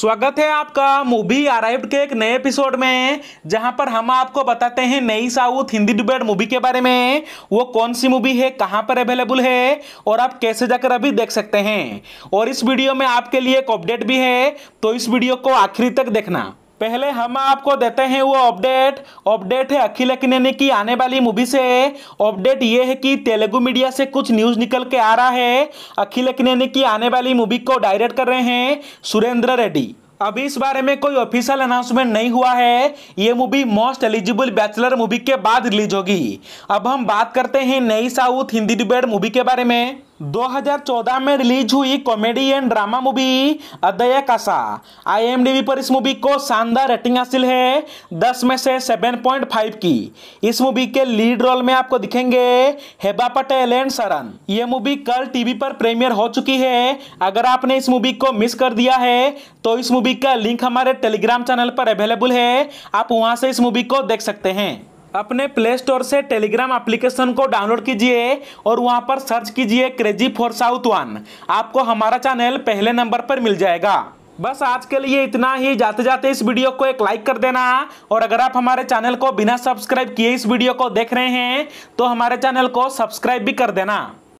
स्वागत है आपका मूवी अराइव के एक नए एपिसोड में जहां पर हम आपको बताते हैं नई साउथ हिंदी डिबेट मूवी के बारे में वो कौन सी मूवी है कहां पर अवेलेबल है और आप कैसे जाकर अभी देख सकते हैं और इस वीडियो में आपके लिए एक अपडेट भी है तो इस वीडियो को आखिरी तक देखना पहले हम आपको देते हैं वो अपडेट अपडेट है अखिल अकिनेनी की आने वाली मूवी से अपडेट ये है कि तेलुगु मीडिया से कुछ न्यूज़ निकल के आ रहा है अखिल अकिनेनी की आने वाली मूवी को डायरेक्ट कर रहे हैं सुरेंद्र रेड्डी अभी इस बारे में कोई ऑफिशियल अनाउंसमेंट नहीं हुआ है ये movie most eligible bachelor movie के बाद रिलीज होगी अब हम बात करते हैं नई साउथ हिंदी डिबेट मूवी के बारे में 2014 में रिलीज हुई कॉमेडी एंड ड्रामा मूवी अदय कासा आईएमडीबी पर इस मूवी को शानदार रेटिंग हासिल है 10 में से 7.5 की इस मूवी के लीड रोल में आपको दिखेंगे हेबा पटेल एंड सरन ये मूवी कल टीवी पर प्रीमियर हो चुकी है अगर आपने इस मूवी को मिस कर दिया है तो इस मूवी का लिंक हमारे टेलीग्राम चैनल पर अवेलेबल है आप वहाँ से इस मूवी को देख सकते हैं अपने प्ले स्टोर से टेलीग्राम एप्लीकेशन को डाउनलोड कीजिए और वहां पर सर्च कीजिए क्रेजी फॉर साउथ वन आपको हमारा चैनल पहले नंबर पर मिल जाएगा बस आज के लिए इतना ही जाते जाते इस वीडियो को एक लाइक कर देना और अगर आप हमारे चैनल को बिना सब्सक्राइब किए इस वीडियो को देख रहे हैं तो हमारे चैनल को सब्सक्राइब भी कर देना